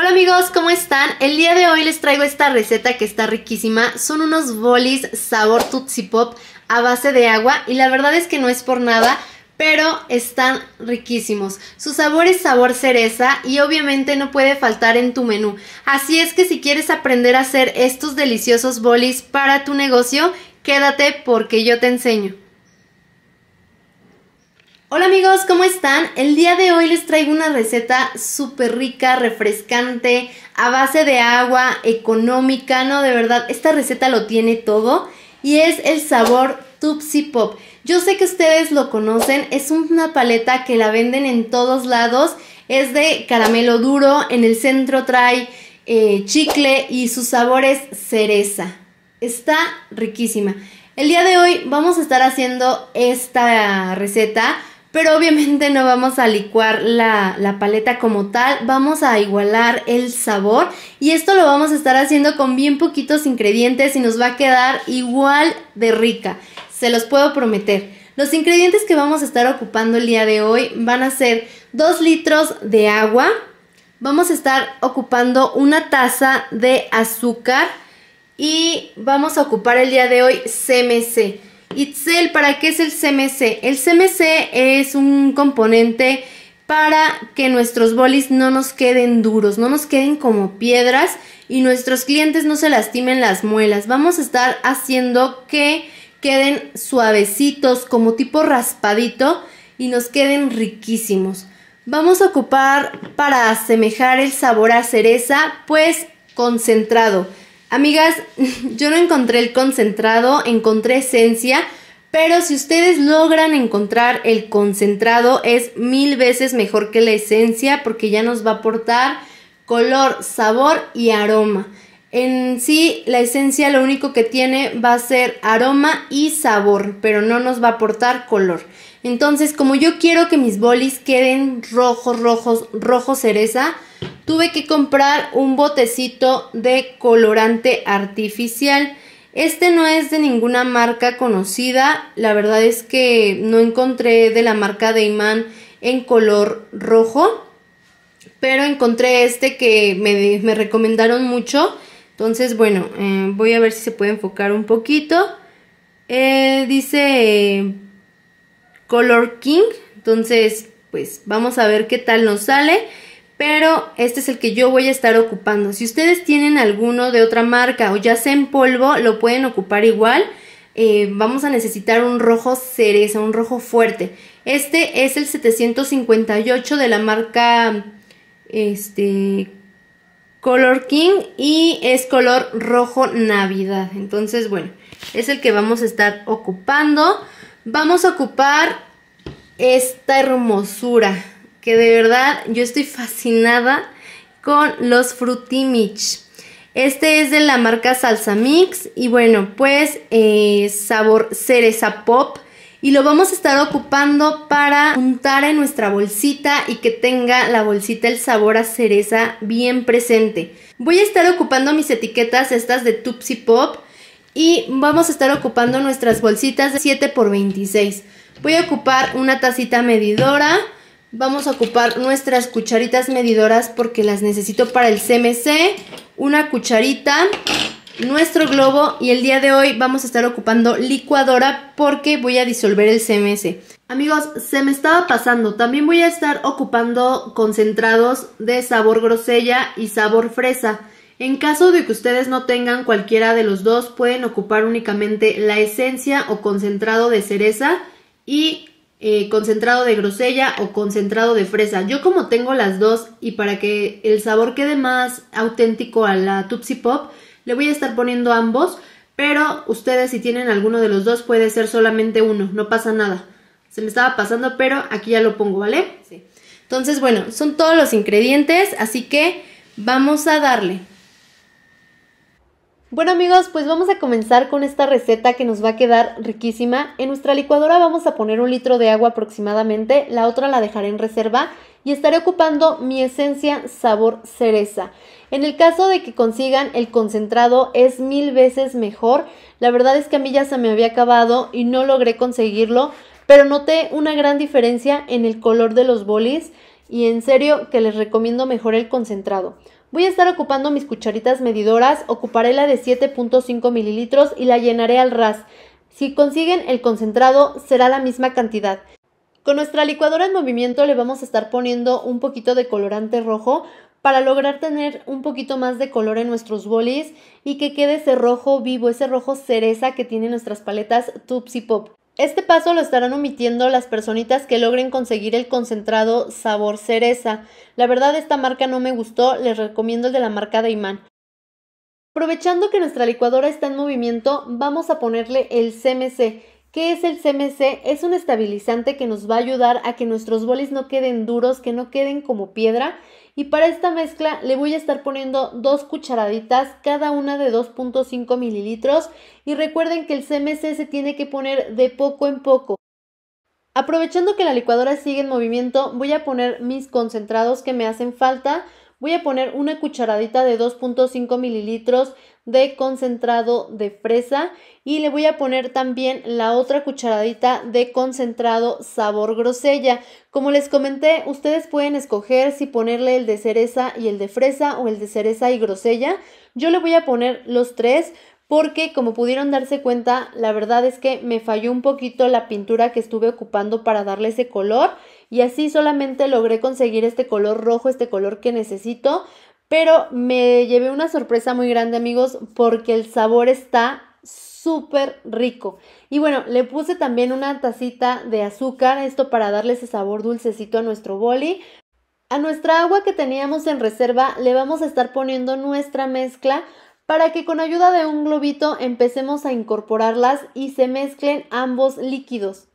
Hola amigos, ¿cómo están? El día de hoy les traigo esta receta que está riquísima. Son unos bolis sabor Tootsie Pop a base de agua y la verdad es que no es por nada, pero están riquísimos. Su sabor es sabor cereza y obviamente no puede faltar en tu menú. Así es que si quieres aprender a hacer estos deliciosos bolis para tu negocio, quédate porque yo te enseño. Hola amigos, ¿cómo están? El día de hoy les traigo una receta súper rica, refrescante, a base de agua, económica, ¿no? De verdad, esta receta lo tiene todo y es el sabor Tupsi Pop. Yo sé que ustedes lo conocen, es una paleta que la venden en todos lados, es de caramelo duro, en el centro trae eh, chicle y su sabor es cereza. Está riquísima. El día de hoy vamos a estar haciendo esta receta pero obviamente no vamos a licuar la, paleta como tal, vamos a igualar el sabor y esto lo vamos a estar haciendo con bien poquitos ingredientes y nos va a quedar igual de rica, se los puedo prometer. Los ingredientes que vamos a estar ocupando el día de hoy van a ser 2 litros de agua, vamos a estar ocupando una taza de azúcar y vamos a ocupar el día de hoy CMC. Itzel, ¿para qué es el CMC? El CMC es un componente para que nuestros bolis no nos queden duros, no nos queden como piedras y nuestros clientes no se lastimen las muelas. Vamos a estar haciendo que queden suavecitos, como tipo raspadito y nos queden riquísimos. Vamos a ocupar para asemejar el sabor a cereza, pues concentrado. Amigas, yo no encontré el concentrado, encontré esencia, pero si ustedes logran encontrar el concentrado es mil veces mejor que la esencia porque ya nos va a aportar color, sabor y aroma. En sí, la esencia lo único que tiene va a ser aroma y sabor, pero no nos va a aportar color. Entonces, como yo quiero que mis bolis queden rojos, rojos, rojo cereza, tuve que comprar un botecito de colorante artificial. Este no es de ninguna marca conocida, la verdad es que no encontré de la marca de imán en color rojo, pero encontré este que me, me recomendaron mucho entonces, bueno, eh, voy a ver si se puede enfocar un poquito. Eh, dice eh, Color King. Entonces, pues vamos a ver qué tal nos sale. Pero este es el que yo voy a estar ocupando. Si ustedes tienen alguno de otra marca o ya sea en polvo, lo pueden ocupar igual. vamos a necesitar un rojo cereza, un rojo fuerte. Este es el 758 de la marca este, color king y es color rojo navidad. Entonces, bueno, es el que vamos a estar ocupando. Vamos a ocupar esta hermosura que de verdad yo estoy fascinada con los Frutimich. Este es de la marca Salsa Mix y bueno, pues eh, sabor cereza pop y lo vamos a estar ocupando para untar en nuestra bolsita y que tenga la bolsita el sabor a cereza bien presente. Voy a estar ocupando mis etiquetas estas de Tupsi Pop y vamos a estar ocupando nuestras bolsitas de 7x26. Voy a ocupar una tacita medidora, vamos a ocupar nuestras cucharitas medidoras porque las necesito para el CMC, una cucharita, nuestro globo y el día de hoy vamos a estar ocupando licuadora porque voy a disolver el CMS. Amigos, se me estaba pasando, también voy a estar ocupando concentrados de sabor grosella y sabor fresa. En caso de que ustedes no tengan cualquiera de los dos, pueden ocupar únicamente la esencia o concentrado de cereza y eh, concentrado de grosella o concentrado de fresa. Yo como tengo las dos y para que el sabor quede más auténtico a la Tupsi Pop, le voy a estar poniendo ambos, pero ustedes si tienen alguno de los dos puede ser solamente uno, no pasa nada. Se me estaba pasando, pero aquí ya lo pongo, ¿vale? Sí. Entonces, bueno, son todos los ingredientes, así que vamos a darle. Bueno amigos, pues vamos a comenzar con esta receta que nos va a quedar riquísima. En nuestra licuadora vamos a poner un litro de agua aproximadamente, la otra la dejaré en reserva y estaré ocupando mi esencia sabor cereza. En el caso de que consigan el concentrado es mil veces mejor. La verdad es que a mí ya se me había acabado y no logré conseguirlo, pero noté una gran diferencia en el color de los bolis y en serio que les recomiendo mejor el concentrado. Voy a estar ocupando mis cucharitas medidoras, ocuparé la de 7.5 mililitros y la llenaré al ras. Si consiguen el concentrado será la misma cantidad. Con nuestra licuadora en movimiento le vamos a estar poniendo un poquito de colorante rojo para lograr tener un poquito más de color en nuestros bolis y que quede ese rojo vivo, ese rojo cereza que tienen nuestras paletas Tupsi Pop. Este paso lo estarán omitiendo las personitas que logren conseguir el concentrado sabor cereza. La verdad esta marca no me gustó, les recomiendo el de la marca de Aprovechando que nuestra licuadora está en movimiento, vamos a ponerle el CMC, ¿Qué es el CMC? Es un estabilizante que nos va a ayudar a que nuestros bolis no queden duros, que no queden como piedra. Y para esta mezcla le voy a estar poniendo dos cucharaditas, cada una de 2.5 mililitros. Y recuerden que el CMC se tiene que poner de poco en poco. Aprovechando que la licuadora sigue en movimiento, voy a poner mis concentrados que me hacen falta voy a poner una cucharadita de 2.5 mililitros de concentrado de fresa y le voy a poner también la otra cucharadita de concentrado sabor grosella. Como les comenté, ustedes pueden escoger si ponerle el de cereza y el de fresa o el de cereza y grosella. Yo le voy a poner los tres porque como pudieron darse cuenta, la verdad es que me falló un poquito la pintura que estuve ocupando para darle ese color y así solamente logré conseguir este color rojo, este color que necesito, pero me llevé una sorpresa muy grande amigos porque el sabor está súper rico. Y bueno, le puse también una tacita de azúcar, esto para darle ese sabor dulcecito a nuestro boli. A nuestra agua que teníamos en reserva le vamos a estar poniendo nuestra mezcla para que con ayuda de un globito empecemos a incorporarlas y se mezclen ambos líquidos.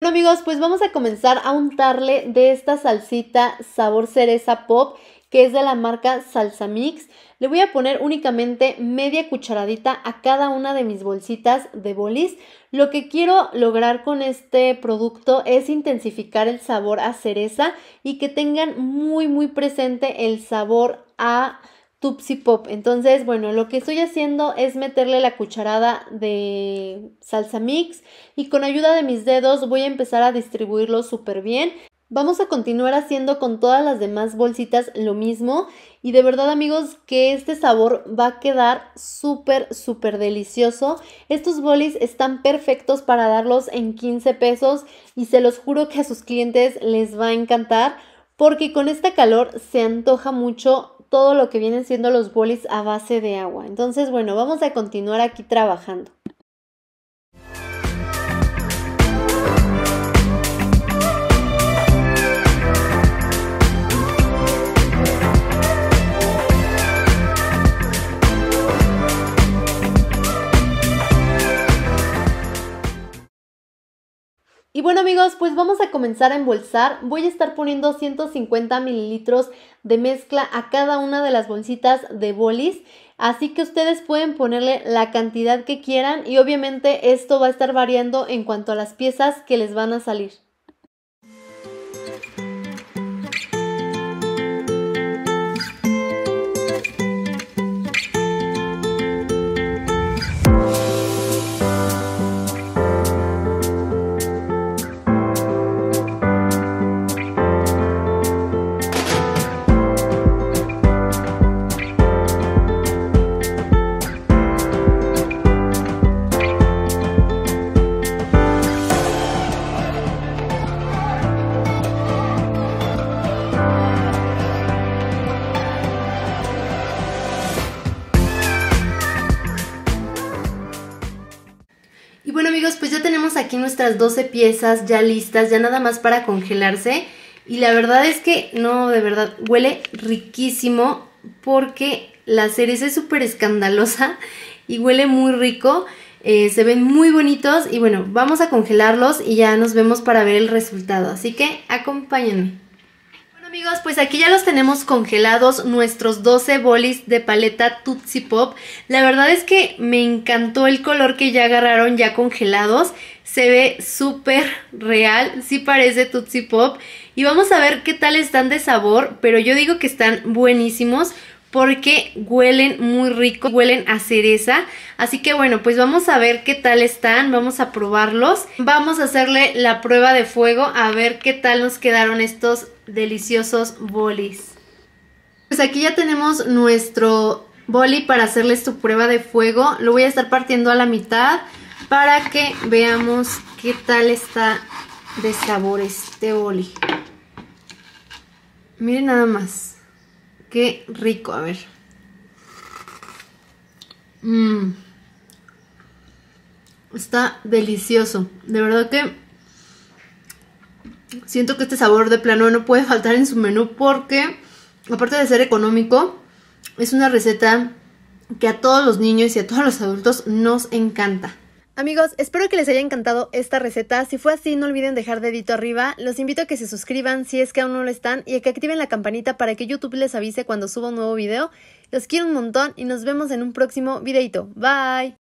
Bueno amigos, pues vamos a comenzar a untarle de esta salsita sabor cereza pop que es de la marca Salsa Mix. Le voy a poner únicamente media cucharadita a cada una de mis bolsitas de bolis. Lo que quiero lograr con este producto es intensificar el sabor a cereza y que tengan muy muy presente el sabor a Tupsi Pop. Entonces, bueno, lo que estoy haciendo es meterle la cucharada de salsa mix y con ayuda de mis dedos voy a empezar a distribuirlo súper bien. Vamos a continuar haciendo con todas las demás bolsitas lo mismo y de verdad amigos que este sabor va a quedar súper súper delicioso. Estos bolis están perfectos para darlos en 15 pesos y se los juro que a sus clientes les va a encantar porque con este calor se antoja mucho todo lo que vienen siendo los bolis a base de agua. Entonces bueno, vamos a continuar aquí trabajando. Y bueno amigos, pues vamos a comenzar a embolsar. Voy a estar poniendo 150 mililitros de mezcla a cada una de las bolsitas de bolis. Así que ustedes pueden ponerle la cantidad que quieran y obviamente esto va a estar variando en cuanto a las piezas que les van a salir. 12 piezas ya listas, ya nada más para congelarse. Y la verdad es que, no, de verdad, huele riquísimo porque la cereza es súper escandalosa y huele muy rico. Eh, se ven muy bonitos y bueno, vamos a congelarlos y ya nos vemos para ver el resultado. Así que acompáñenme amigos, pues aquí ya los tenemos congelados nuestros 12 bolis de paleta Tootsie Pop. La verdad es que me encantó el color que ya agarraron ya congelados. Se ve súper real, sí parece Tootsie Pop. Y vamos a ver qué tal están de sabor, pero yo digo que están buenísimos porque huelen muy rico, huelen a cereza. Así que bueno, pues vamos a ver qué tal están, vamos a probarlos. Vamos a hacerle la prueba de fuego a ver qué tal nos quedaron estos deliciosos bolis. Pues aquí ya tenemos nuestro boli para hacerles tu prueba de fuego. Lo voy a estar partiendo a la mitad para que veamos qué tal está de sabor este boli. Miren nada más. Qué rico, a ver. Mm. Está delicioso. De verdad que Siento que este sabor de plano no puede faltar en su menú porque, aparte de ser económico, es una receta que a todos los niños y a todos los adultos nos encanta. Amigos, espero que les haya encantado esta receta. Si fue así, no olviden dejar dedito arriba. Los invito a que se suscriban si es que aún no lo están y a que activen la campanita para que YouTube les avise cuando suba un nuevo video. Los quiero un montón y nos vemos en un próximo videito. Bye.